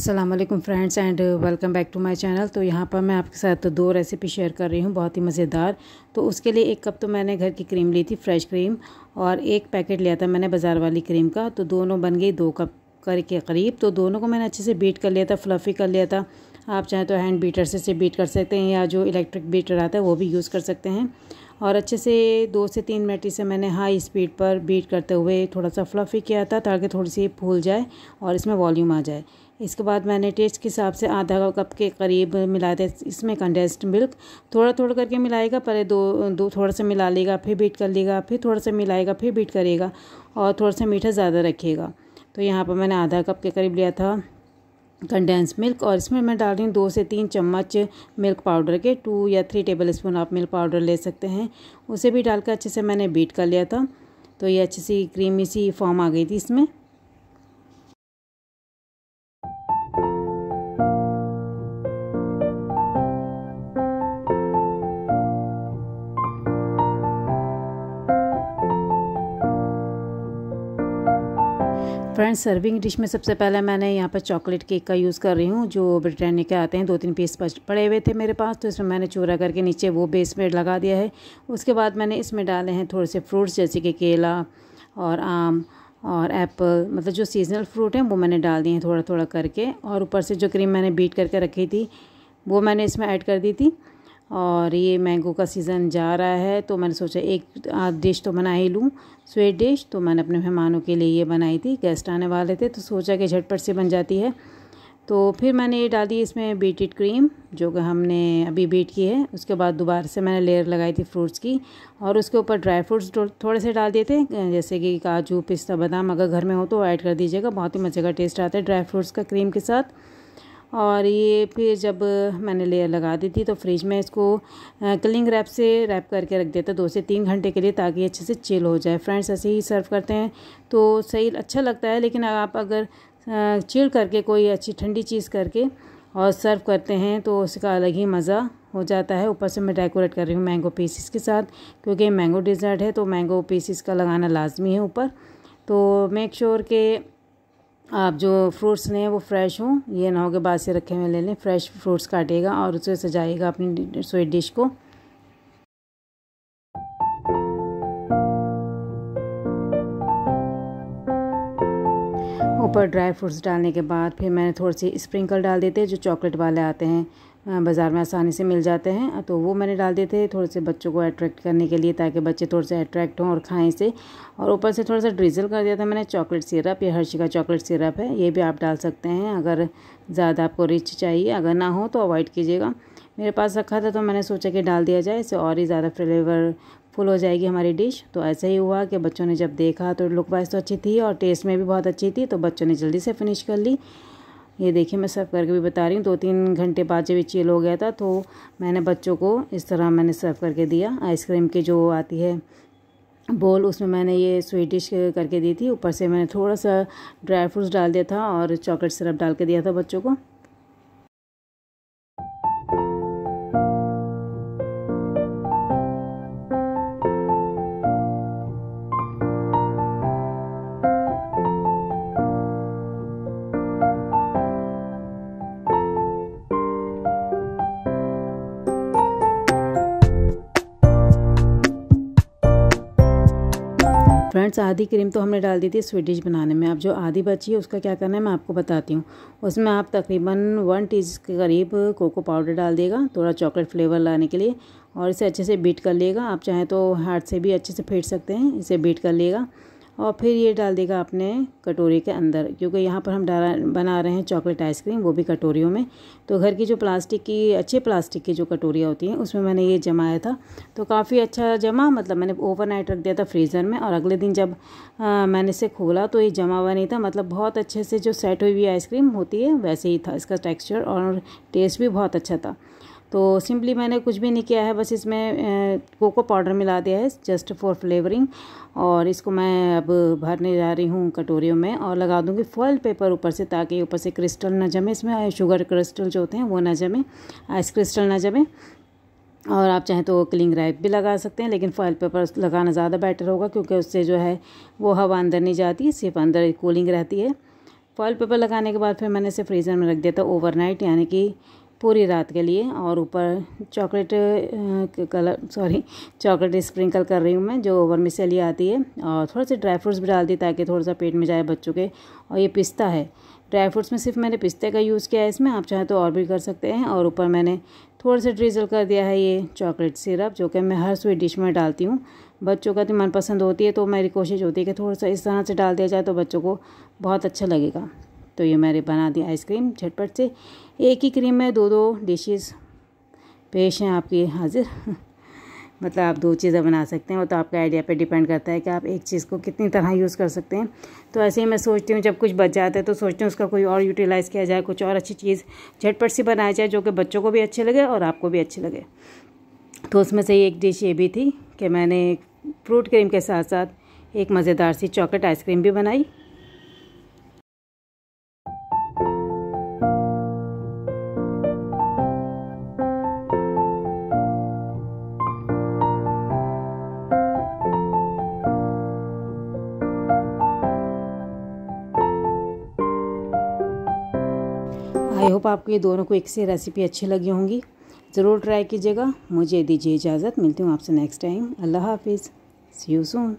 Aslam friends and welcome back to my channel तो यहाँ पर मैं आपके साथ दो रेसिपी शेयर कर रही हूँ बहुत ही मज़ेदार तो उसके लिए एक कप तो मैंने घर की क्रीम ली थी फ्रेश क्रीम और एक पैकेट लिया था मैंने बाज़ार वाली क्रीम का तो दोनों बन गई दो कप कर के करीब तो दोनों को मैंने अच्छे से बीट कर लिया था फ्लफ़ी कर लिया था आप चाहें तो हैंड बीटर से से बीट कर सकते हैं या जो इलेक्ट्रिक बीटर आता है वो भी यूज़ कर सकते हैं और अच्छे से दो से तीन मिनट इसे मैंने हाई स्पीड पर बीट करते हुए थोड़ा सा फ्लफ़ी किया था ताकि थोड़ी सी फूल जाए और इसमें वॉल्यूम आ जाए इसके बाद मैंने टेस्ट के हिसाब से आधा कप के करीब मिलाए थे इसमें कंडेंस्ड मिल्क थोड़ा थोड़ा करके मिलाएगा पहले दो दो थोड़ा सा मिला लेगा फिर बीट कर लेगा फिर थोड़ा सा मिलाएगा फिर बीट करेगा और थोड़ा सा मीठा ज़्यादा रखिएगा तो यहाँ पर मैंने आधा कप के करीब लिया था कंडेंस मिल्क और इसमें मैं डाल रही हूँ दो से तीन चम्मच मिल्क पाउडर के टू या थ्री टेबल स्पून आप मिल्क पाउडर ले सकते हैं उसे भी डालकर अच्छे से मैंने बीट कर लिया था तो ये अच्छी सी क्रीमी सी फॉर्म आ गई थी इसमें फ्रेंड्स सर्विंग डिश में सबसे पहले मैंने यहाँ पर चॉकलेट केक का यूज़ कर रही हूँ जो ब्रिटानिया के आते हैं दो तीन पीस पड़े हुए थे मेरे पास तो इसमें मैंने चूरा करके नीचे वो बेस में लगा दिया है उसके बाद मैंने इसमें डाले हैं थोड़े से फ्रूट्स जैसे कि केला और आम और एप्पल मतलब जो सीजनल फ्रूट हैं वो मैंने डाल दिए हैं थोड़ा थोड़ा करके और ऊपर से जो क्रीम मैंने बीट करके रखी थी वो मैंने इसमें ऐड कर दी थी और ये मैंगो का सीज़न जा रहा है तो मैंने सोचा एक आध डिश तो बना ही लूँ स्वीट डिश तो मैंने अपने मेहमानों के लिए ये बनाई थी गेस्ट आने वाले थे तो सोचा कि झटपट से बन जाती है तो फिर मैंने ये डाली इसमें बीटेड क्रीम जो कि हमने अभी बीट की है उसके बाद दोबारा से मैंने लेयर लगाई थी फ्रूट्स की और उसके ऊपर ड्राई फ्रूट्स थोड़े से डाल दिए थे जैसे कि काजू पिस्ता बादाम अगर घर में हो तो ऐड कर दीजिएगा बहुत ही मज़े का टेस्ट आता है ड्राई फ्रूट्स का क्रीम के साथ और ये फिर जब मैंने लेयर लगा दी थी तो फ्रिज में इसको क्लिंग रैप से रैप करके रख देता दो से तीन घंटे के लिए ताकि अच्छे से चिल हो जाए फ्रेंड्स ऐसे ही सर्व करते हैं तो सही अच्छा लगता है लेकिन आप अगर चिल करके कोई अच्छी ठंडी चीज़ करके और सर्व करते हैं तो उसका अलग ही मज़ा हो जाता है ऊपर से मैं डेकोरेट कर रही हूँ मैंगो पीसीस के साथ क्योंकि मैंगो डिज़र्ट है तो मैंगो पीसीस का लगाना लाजमी है ऊपर तो मेक श्योर के आप जो फ्रूट्स लें वो फ्रेश हों ये ना हो बाद से रखे हुए ले लें फ्रेश फ्रूट्स काटेगा और उसे सजाएगा अपनी स्वीट डिश को ऊपर ड्राई फ्रूट्स डालने के बाद फिर मैंने थोड़ी सी स्प्रिंकल डाल देते हैं जो चॉकलेट वाले आते हैं बाज़ार में आसानी से मिल जाते हैं तो वो मैंने डाल दिए थे थोड़े से बच्चों को अट्रैक्ट करने के लिए ताकि बच्चे थोड़े से अट्रैक्ट हों और खाएं से और ऊपर से थोड़ा सा ड्रिजल कर दिया था मैंने चॉकलेट सिरप या हर्षी का चॉकलेट सिरप है ये भी आप डाल सकते हैं अगर ज़्यादा आपको रिच चाहिए अगर ना हो तो अवॉइड कीजिएगा मेरे पास रखा था तो मैंने सोचा कि डाल दिया जाए इससे और ही ज़्यादा फ्लेवर फुल हो जाएगी हमारी डिश तो ऐसा ही हुआ कि बच्चों ने जब देखा तो लुक वाइज तो अच्छी थी और टेस्ट में भी बहुत अच्छी थी तो बच्चों ने जल्दी से फिनिश कर ली ये देखिए मैं सर्व करके भी बता रही हूँ दो तीन घंटे बाद जब ये चिल हो गया था तो मैंने बच्चों को इस तरह मैंने सर्व करके दिया आइसक्रीम की जो आती है बोल उसमें मैंने ये स्वीट डिश करके दी थी ऊपर से मैंने थोड़ा सा ड्राई फ्रूट्स डाल दिया था और चॉकलेट सिरप डाल के दिया था बच्चों को फ्रेंड्स आधी क्रीम तो हमने डाल दी थी स्वीट डिश बनाने में अब जो आधी बची है उसका क्या करना है मैं आपको बताती हूँ उसमें आप तकरीबन वन टी के करीब कोको पाउडर डाल देगा थोड़ा चॉकलेट फ्लेवर लाने के लिए और इसे अच्छे से बीट कर लेगा आप चाहें तो हाथ से भी अच्छे से फेंट सकते हैं इसे बीट कर लेगा और फिर ये डाल देगा अपने कटोरी के अंदर क्योंकि यहाँ पर हम डाला बना रहे हैं चॉकलेट आइसक्रीम वो भी कटोरियों में तो घर की जो प्लास्टिक की अच्छे प्लास्टिक की जो कटोरियाँ होती हैं उसमें मैंने ये जमाया था तो काफ़ी अच्छा जमा मतलब मैंने ओवरनाइट रख दिया था फ्रीज़र में और अगले दिन जब आ, मैंने इसे खोला तो ये जमा हुआ नहीं था मतलब बहुत अच्छे से जो सेट हुई हुई आइसक्रीम होती है वैसे ही था इसका टेक्स्चर और टेस्ट भी बहुत अच्छा था तो सिंपली मैंने कुछ भी नहीं किया है बस इसमें कोको पाउडर मिला दिया है जस्ट फॉर फ्लेवरिंग और इसको मैं अब भरने जा रही हूँ कटोरियों में और लगा दूँगी फॉइल पेपर ऊपर से ताकि ऊपर से क्रिस्टल ना जमे इसमें शुगर क्रिस्टल जो होते हैं वो ना जमे आइस क्रिस्टल ना जमे और आप चाहें तो क्लिंग रैप भी लगा सकते हैं लेकिन फॉइल पेपर लगाना ज़्यादा बेटर होगा क्योंकि उससे जो है वो हवा अंदर नहीं जाती सिर्फ अंदर कूलिंग रहती है फॉइल पेपर लगाने के बाद फिर मैंने इसे फ्रीज़र में रख दिया था ओवरनाइट यानी कि पूरी रात के लिए और ऊपर chocolate colour sorry chocolate sprinkle कर रही हूँ मैं जो ओवर मिसली आती है और थोड़े से ड्राई फ्रूट्स भी डाल दी ताकि थोड़ा सा पेट में जाए बच्चों के और ये पिस्ता है ड्राई फ्रूट्स में सिर्फ मैंने पिस्ते का यूज़ किया है इसमें आप चाहें तो और भी कर सकते हैं और ऊपर मैंने थोड़ा सा ड्रिजल कर दिया है ये चॉकलेट सिरप जो कि मैं हर स्वीट डिश में डालती हूँ बच्चों का तो मनपसंद होती है तो मेरी कोशिश होती है कि थोड़ा सा इस तरह से डाल दिया जाए तो बच्चों को बहुत अच्छा लगेगा तो ये मैंने बना दी आइसक्रीम झटपट से एक ही क्रीम में दो दो डिशेस पेश हैं आपके हाजिर मतलब आप दो चीज़ें बना सकते हैं वो तो आपका आइडिया पे डिपेंड करता है कि आप एक चीज़ को कितनी तरह यूज़ कर सकते हैं तो ऐसे ही मैं सोचती हूँ जब कुछ बच जाता है तो सोचती हूँ उसका कोई और यूटिलाइज़ किया जाए कुछ और अच्छी चीज़ झटपट सी बनाया जाए जो कि बच्चों को भी अच्छे लगे और आपको भी अच्छे लगे तो उसमें से एक डिश ये भी थी कि मैंने फ्रूट क्रीम के साथ साथ एक मज़ेदार सी चॉकलेट आइसक्रीम भी बनाई आई होप आपको ये दोनों को एक से रेसिपी अच्छी लगी होंगी ज़रूर ट्राई कीजिएगा मुझे दीजिए इजाज़त मिलती हूँ आपसे नेक्स्ट टाइम अल्लाह हाफिज़ सी यू सून